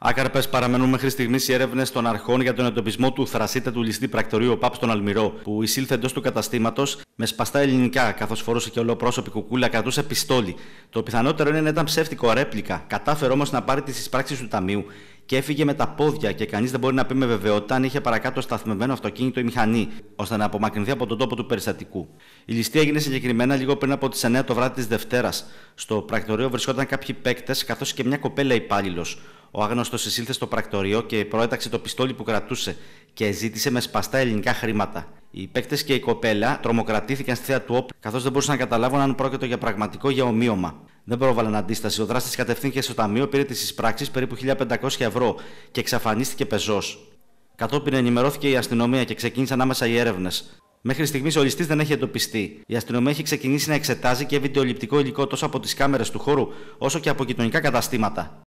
Άκαρπε παραμένουν μέχρι στιγμής οι έρευνες των αρχών για τον εντοπισμό του θρασίτα του ληστή πρακτορείου ΠΑΠ στον Αλμυρό, που εισήλθε εντός του καταστήματος με σπαστά ελληνικά, καθώς φορούσε και ολοπρόσωπη κουκούλα, κρατούσε πιστόλι. Το πιθανότερο είναι να ήταν ψεύτικο ρέπλικα. Κατάφερε όμως να πάρει τις εισπράξεις του ταμείου και έφυγε με τα πόδια και κανείς δεν μπορεί να πει με βεβαιότητα αν είχε παρακάτω σταθμευμένο αυτοκίνητο ή μηχανή, ώστε να απομακρυνθεί από τον τόπο του περιστατικού. Η ληστεία έγινε συγκεκριμένα λίγο πριν από τις 9 το βράδυ της Δευτέρας. Στο πρακτορείο βρισκόταν κάποιοι παίκτες καθώς και μια κοπέλα υπάλληλος. Ο άγνωστος εισήλθε στο πρακτορείο και προέταξε το πιστόλι που κρατούσε και ζήτησε με σπαστά ελληνικά χρήματα. Οι παίκτες και η κοπέλα τρομοκρατήθηκαν στη θέα του όπλου, καθώς δεν μπορούσαν να καταλάβουν αν πρόκειτο για πραγματικό για ομοίωμα. Δεν πρόβαλαν αντίσταση. Ο δράστης κατευθύνθηκε στο ταμείο, πήρε τις εισπράξεις περίπου 1500 ευρώ και εξαφανίστηκε πεζός. Κατόπιν ενημερώθηκε η αστυνομία και ξεκίνησαν άμεσα οι έρευνες. Μέχρι στιγμής ο ληστής δεν έχει εντοπιστεί. Η αστυνομία έχει ξεκινήσει να εξετάζει και βιντεοληπτικό υλικό τόσο από τις κάμερες του χώρου όσο και από κοινωνικά καταστήματα.